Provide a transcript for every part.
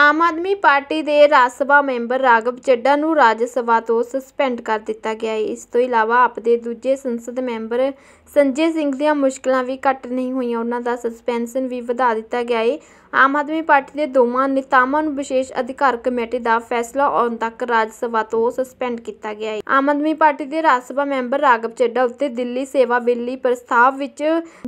ਆਮ Aadmi Party ਦੇ Rajya Sabha member Raghav Chadha ਨੂੰ ਰਾਜ ਸਭਾ ਤੋਂ ਸਸਪੈਂਡ ਕਰ ਦਿੱਤਾ ਗਿਆ ਹੈ ਇਸ ਤੋਂ ਇਲਾਵਾ ਆਪ ਦੇ ਦੂਜੇ ਸੰਸਦ ਮੈਂਬਰ ਸੰਜੇ ਸਿੰਘ ਦੀਆਂ ਮੁਸ਼ਕਲਾਂ ਵੀ ਘਟ ਨਹੀਂ ਹੋਈਆਂ ਉਹਨਾਂ ਦਾ ਸਸਪੈਂਸ਼ਨ ਵੀ ਵਧਾ ਦਿੱਤਾ ਗਿਆ ਹੈ ਆਮ ਆਦਮੀ ਪਾਰਟੀ ਦੇ ਦੋਵਾਂ ਨੇਤਾਵਾਂ ਨੂੰ ਵਿਸ਼ੇਸ਼ ਅਧਿਕਾਰ ਕਮੇਟੀ ਦਾ ਫੈਸਲਾ ਆਉਣ ਤੱਕ ਰਾਜ ਸਭਾ ਤੋਂ ਸਸਪੈਂਡ ਕੀਤਾ ਗਿਆ ਹੈ ਆਮ ਆਦਮੀ ਪਾਰਟੀ ਦੇ ਰਾਜ ਸਭਾ ਮੈਂਬਰ ਰਾਗਵ ਚੱਡਾ ਉੱਤੇ ਦਿੱਲੀ ਸੇਵਾ ਬਿੱਲੀ ਪ੍ਰਸਤਾਵ ਵਿੱਚ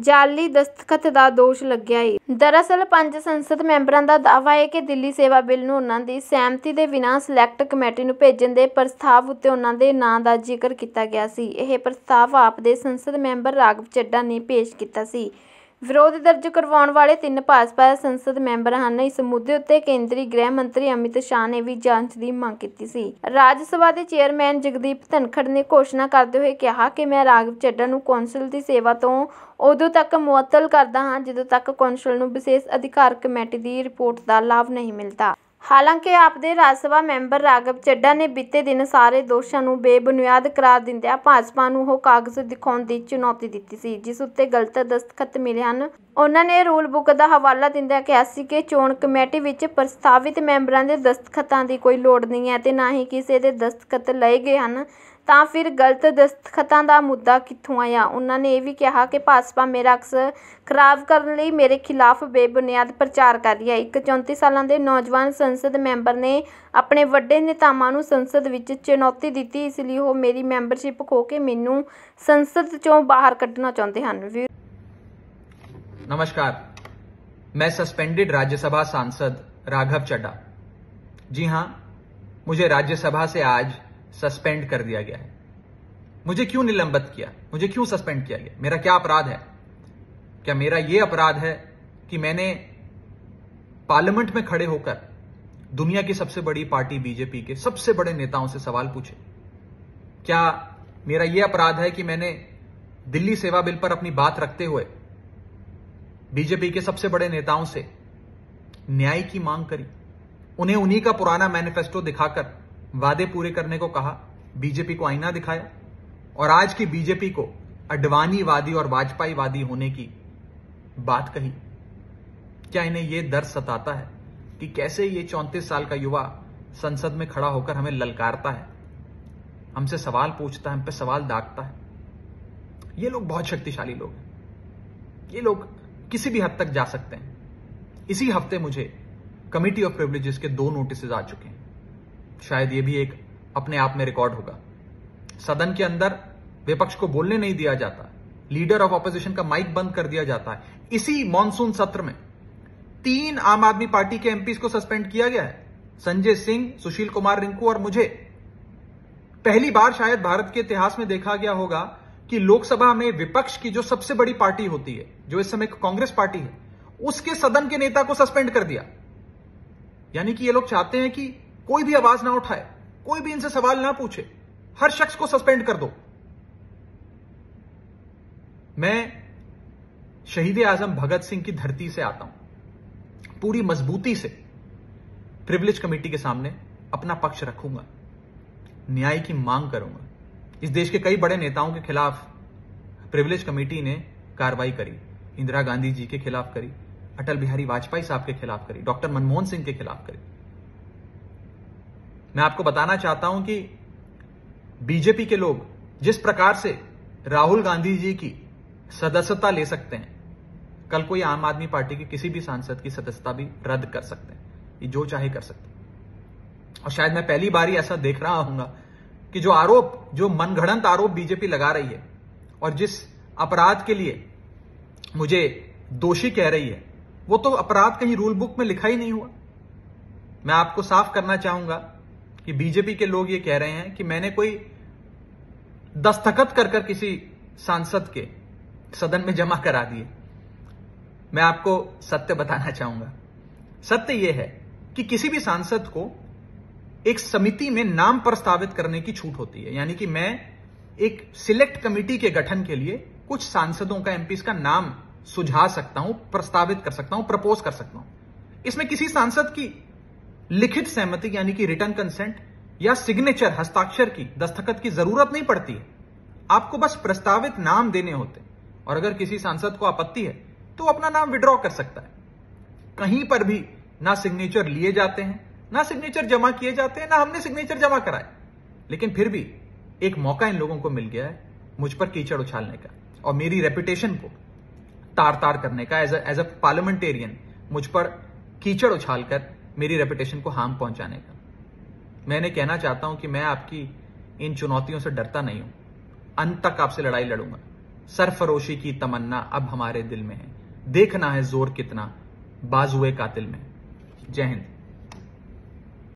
ਜਾਲੀ ਦਸਤਖਤ ਦਾ ਦੋਸ਼ ਲੱਗਿਆ ਹੈ ਦਰਅਸਲ ਪੰਜ ਸੰਸਦ ਮੈਂਬਰਾਂ ਦਾ ਦਾਅਵਾ ਹੈ ਕਿ ਦਿੱਲੀ ਸੇਵਾ ਬਿੱਲ ਨੂੰ ਉਨ੍ਹਾਂ ਦੀ ਸਹਿਮਤੀ ਦੇ ਬਿਨਾਂ ਸਿਲੈਕਟ ਕਮੇਟੀ ਨੂੰ ਭੇਜਣ ਦੇ ਪ੍ਰਸਤਾਵ ਉੱਤੇ ਉਨ੍ਹਾਂ ਦੇ ਨਾਂ ਦਾ ਜ਼ਿਕਰ ਕੀਤਾ ਗਿਆ ਸੀ ਇਹ ਪ੍ਰਸਤਾਵ ਆਪ ਦੇ ਸੰਸਦ ਮੈਂਬਰ ਰਾਘਵ ਚੱਡਾ ਨੇ ਪੇਸ਼ ਕੀਤਾ ਸੀ ਵਿਰੋਧ ਦਰਜ ਕਰਵਾਉਣ ਵਾਲੇ ਤਿੰਨ ਭਾਜਪਾ ਸੰਸਦ ਮੈਂਬਰ ਹਨ ਇਸ ਮੁੱਦੇ ਉੱਤੇ ਕੇਂਦਰੀ ਗ੍ਰਹਿ ਮੰਤਰੀ ਅਮਿਤ ਸ਼ਾਹ ਨੇ ਵੀ ਜਾਂਚ ਦੀ ਮੰਗ ਕੀਤੀ ਸੀ ਰਾਜ ਸਭਾ ਦੇ ਚੇਅਰਮੈਨ ਜਗਦੀਪ ਧਨਖੜ ਨੇ ਘੋਸ਼ਣਾ ਕਰਦੇ ਹੋਏ ਕਿਹਾ ਕਿ ਮੈਂ ਰਾਗਵ ਚੱਡਾ ਨੂੰ ਕੌਂਸਲ ਦੀ ਸੇਵਾ ਤੋਂ ਉਦੋਂ ਤੱਕ ਮੁਅੱਤਲ ਕਰਦਾ ਹਾਂ ਜਦੋਂ ਤੱਕ ਕੌਂਸਲ ਨੂੰ ਵਿਸ਼ੇਸ਼ ਅਧਿਕਾਰ ਕਮੇਟੀ ਦੀ ਰਿਪੋਰਟ ਦਾ ਲਾਭ ਨਹੀਂ ਮਿਲਦਾ ਹਾਲਾਂਕਿ ਆਪ ਦੇ ਰਾਜ ਸਭਾ ਮੈਂਬਰ ਰਾਗਵ ਚੱਡਾ ਨੇ ਬੀਤੇ ਦਿਨ ਸਾਰੇ ਦੋਸ਼ਾਂ ਨੂੰ ਬੇਬੁਨਿਆਦ ਕਰਾਰ ਦਿੰਦਿਆਂ ਭਾਜਪਾ ਨੂੰ ਉਹ ਕਾਗਜ਼ ਦਿਖਾਉਣ ਦੀ ਚੁਣੌਤੀ ਦਿੱਤੀ ਸੀ ਜਿਸ ਉੱਤੇ ਗਲਤ ਦਸਤਖਤ ਮਿਲੇ ਹਨ ਉਹਨਾਂ ਨੇ ਰੂਲ ਬੁੱਕ ਦਾ ਹਵਾਲਾ ਦਿੰਦਿਆਂ ਕਿਹਾ ਸੀ ਕਿ ਚੋਣ ਕਮੇਟੀ ਵਿੱਚ ਪ੍ਰਸਤਾਵਿਤ ਮੈਂਬਰਾਂ ਦੇ ਦਸਤਖਤਾਂ ਦੀ ਕੋਈ ਲੋੜ ਨਹੀਂ ਹੈ ਤੇ ਨਾ ਹੀ ਕਿਸੇ ਦੇ ਦਸਤਖਤ ਲਏ ਗਏ ਹਨ ਤਾਂ ਫਿਰ ਗਲਤ ਦਸਤਖਤਾਂ ਦਾ ਮੁੱਦਾ ਕਿੱਥੋਂ ਆਇਆ ਉਹਨਾਂ ਨੇ ਇਹ ਵੀ ਕਿਹਾ ਕਿ ਭਾਜਪਾ ਮੇਰਾ ਅਕਸ ਖਰਾਬ ਕਰਨ ਲਈ ਮੇਰੇ ਖਿਲਾਫ ਬੇਬੁਨਿਆਦ ਪ੍ਰਚਾਰ ਕਰ ਰਹੀ ਹੈ ਇੱਕ 34 ਸਾਲਾਂ ਦੇ ਨੌਜਵਾਨ ਸੰਸਦ ਮੈਂਬਰ ਨੇ ਆਪਣੇ ਵੱਡੇ ਨੇਤਾਵਾਂ ਨੂੰ ਸੰਸਦ ਵਿੱਚ ਚੁਣੌਤੀ ਦਿੱਤੀ ਇਸ ਲਈ ਉਹ ਮੇਰੀ ਮੈਂਬਰਸ਼ਿਪ ਖੋ ਕੇ ਮੈਨੂੰ ਸੰਸਦ ਚੋਂ ਬਾਹਰ ਕੱਢਣਾ ਚਾਹੁੰਦੇ ਹਨ ਨਮਸਕਾਰ ਮੈਂ ਸਸਪੈਂਡਡ ਰਾਜ ਸਭਾ ਸੰਸਦ ਰਾਘਵ ਚੱਡਾ ਜੀ ਹਾਂ ਮੈਨੂੰ ਰਾਜ ਸਭਾ ਸੇ ਅੱਜ सस्पेंड कर दिया गया है मुझे क्यों निलंबित किया मुझे क्यों सस्पेंड किया गया मेरा क्या अपराध है क्या मेरा यह अपराध है कि मैंने पार्लियामेंट में खड़े होकर दुनिया की सबसे बड़ी पार्टी बीजेपी के सबसे बड़े नेताओं से सवाल पूछे क्या मेरा यह अपराध है कि मैंने दिल्ली सेवा बिल पर अपनी बात रखते हुए बीजेपी के सबसे बड़े नेताओं से न्याय की मांग करी उन्हें उन्हीं का पुराना मैनिफेस्टो दिखाकर वादे पूरे करने को कहा बीजेपी को आईना दिखाया और आज की बीजेपी को अडवाणी वादी और वाजपेयी वादी होने की बात कही क्या इन्हें यह दर्द सताता है कि कैसे ये चौंतीस साल का युवा संसद में खड़ा होकर हमें ललकारता है हमसे सवाल पूछता है हम पे सवाल दागता है ये लोग बहुत शक्तिशाली लोग हैं ये लोग किसी भी हद तक जा सकते हैं इसी हफ्ते मुझे कमिटी ऑफ प्रिवलेजेस के दो नोटिस आ चुके हैं शायद ये भी एक अपने आप में रिकॉर्ड होगा सदन के अंदर विपक्ष को बोलने नहीं दिया जाता लीडर ऑफ ऑपोजिशन का माइक बंद कर दिया जाता है इसी मानसून सत्र में तीन आम आदमी पार्टी के एमपी को सस्पेंड किया गया है संजय सिंह सुशील कुमार रिंकू और मुझे पहली बार शायद भारत के इतिहास में देखा गया होगा कि लोकसभा में विपक्ष की जो सबसे बड़ी पार्टी होती है जो इस समय कांग्रेस पार्टी है उसके सदन के नेता को सस्पेंड कर दिया यानी कि ये लोग चाहते हैं कि कोई भी आवाज ना उठाए कोई भी इनसे सवाल ना पूछे हर शख्स को सस्पेंड कर दो मैं शहीद आजम भगत सिंह की धरती से आता हूं पूरी मजबूती से प्रिविलेज कमेटी के सामने अपना पक्ष रखूंगा न्याय की मांग करूंगा इस देश के कई बड़े नेताओं के खिलाफ प्रिविलेज कमेटी ने कार्रवाई करी इंदिरा गांधी जी के खिलाफ करी अटल बिहारी वाजपेयी साहब के खिलाफ करी डॉक्टर मनमोहन सिंह के खिलाफ करी मैं आपको बताना चाहता हूं कि बीजेपी के लोग जिस प्रकार से राहुल गांधी जी की सदस्यता ले सकते हैं कल कोई आम आदमी पार्टी के किसी भी सांसद की सदस्यता भी रद्द कर सकते हैं ये जो चाहे कर सकते हैं और शायद मैं पहली बार ही ऐसा देख रहा हूंगा कि जो आरोप जो मनगढ़ंत आरोप बीजेपी लगा रही है और जिस अपराध के लिए मुझे दोषी कह रही है वो तो अपराध कहीं रूल बुक में लिखा ही नहीं हुआ मैं आपको साफ करना चाहूंगा कि बीजेपी के लोग ये कह रहे हैं कि मैंने कोई दस्तखत कर कर किसी सांसद के सदन में जमा करा दिए मैं आपको सत्य बताना चाहूंगा सत्य यह है कि किसी भी सांसद को एक समिति में नाम प्रस्तावित करने की छूट होती है यानी कि मैं एक सिलेक्ट कमेटी के गठन के लिए कुछ सांसदों का एमपी का नाम सुझा सकता हूं प्रस्तावित कर सकता हूं प्रपोज कर सकता हूं इसमें किसी सांसद की लिखित सहमति यानी कि रिटर्न कंसेंट या सिग्नेचर हस्ताक्षर की दस्तखत की जरूरत नहीं पड़ती है आपको बस प्रस्तावित नाम देने होते और अगर किसी सांसद को आपत्ति है तो अपना नाम विड्रॉ कर सकता है कहीं पर भी ना सिग्नेचर लिए जाते हैं ना सिग्नेचर जमा किए जाते हैं ना हमने सिग्नेचर जमा कराए लेकिन फिर भी एक मौका इन लोगों को मिल गया है मुझ पर कीचड़ उछालने का और मेरी रेपुटेशन को तार तार करने का एज एज अ पार्लियामेंटेरियन मुझ पर कीचड़ उछालकर मेरी रेपुटेशन को हार्म पहुंचाने का मैंने कहना चाहता हूं कि मैं आपकी इन चुनौतियों से डरता नहीं हूं अंत तक आपसे लड़ाई लड़ूंगा सरफरोशी की तमन्ना अब हमारे दिल में है देखना है जोर कितना बाजुए कातिल में जय हिंद